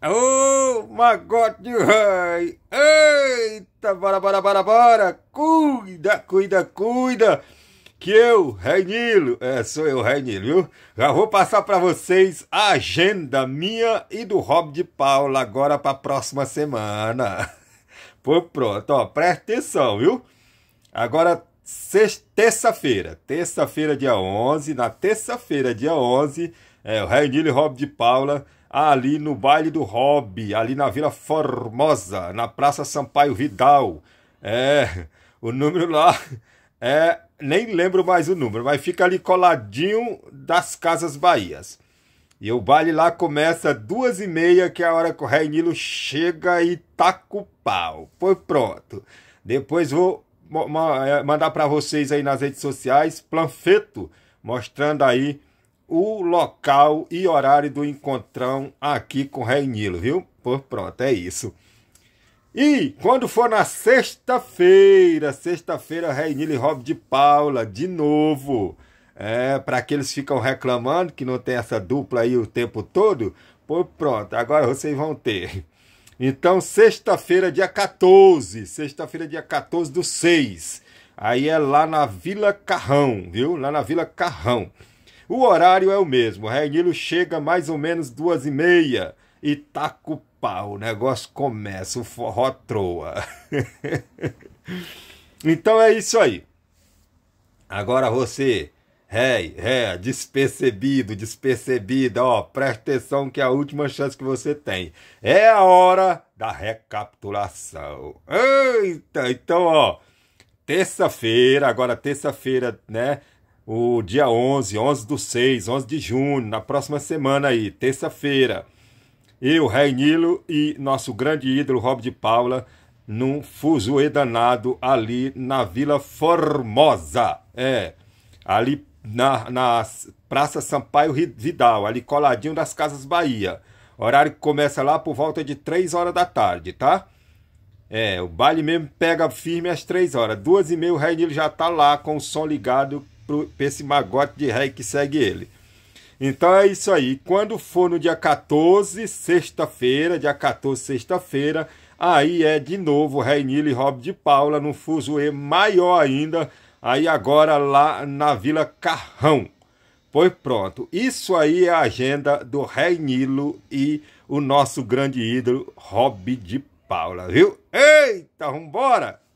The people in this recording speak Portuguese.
Ô, é oh, magote rei! Eita, bora, bora, bora, bora! Cuida, cuida, cuida! Que eu, Reinilo, é, sou eu, Nilo, viu? Já vou passar para vocês a agenda minha e do Rob de Paula agora para a próxima semana. Pô, pronto, ó, presta atenção, viu? Agora, terça-feira, terça-feira, dia 11. Na terça-feira, dia 11, é, o Rainil e Rob de Paula ali no baile do Rob, ali na Vila Formosa, na Praça Sampaio Vidal. É, o número lá é, nem lembro mais o número, mas fica ali coladinho das Casas Bahias. E o baile lá começa duas e meia, que é a hora que o Reinilo chega e taca o pau. foi pronto. Depois vou é, mandar para vocês aí nas redes sociais planfeto mostrando aí o local e horário do encontrão aqui com o Rei Nilo, viu? Por pronto, é isso. E quando for na sexta-feira, sexta-feira, Rei Nilo e Rob de Paula, de novo. É, para que eles ficam reclamando que não tem essa dupla aí o tempo todo, pois pronto, agora vocês vão ter. Então, sexta-feira, dia 14, sexta-feira, dia 14 do 6. Aí é lá na Vila Carrão, viu? Lá na Vila Carrão. O horário é o mesmo. O Reinilo chega mais ou menos duas e meia e taca o pau. O negócio começa, o forró troa. então é isso aí. Agora você Ré, ré, despercebido, despercebida, ó, presta atenção que é a última chance que você tem. É a hora da recapitulação. Eita, então, ó, terça-feira, agora terça-feira, né? O dia 11, 11 do 6, 11 de junho, na próxima semana aí, terça-feira. Eu, Rei Nilo e nosso grande ídolo, Rob de Paula, num fuzuê danado ali na Vila Formosa. É, ali na, na Praça Sampaio Vidal, ali coladinho das Casas Bahia. Horário que começa lá por volta de 3 horas da tarde, tá? É, o baile mesmo pega firme às 3 horas. Duas e meia o Reinilo já tá lá com o som ligado pro, pra esse magote de rei que segue ele. Então é isso aí. Quando for no dia 14, sexta-feira, dia 14, sexta-feira, aí é de novo Reinilo e Rob de Paula num fuso maior ainda aí agora lá na Vila Carrão. Pois pronto, isso aí é a agenda do Rei Nilo e o nosso grande ídolo Rob de Paula, viu? Eita, vambora!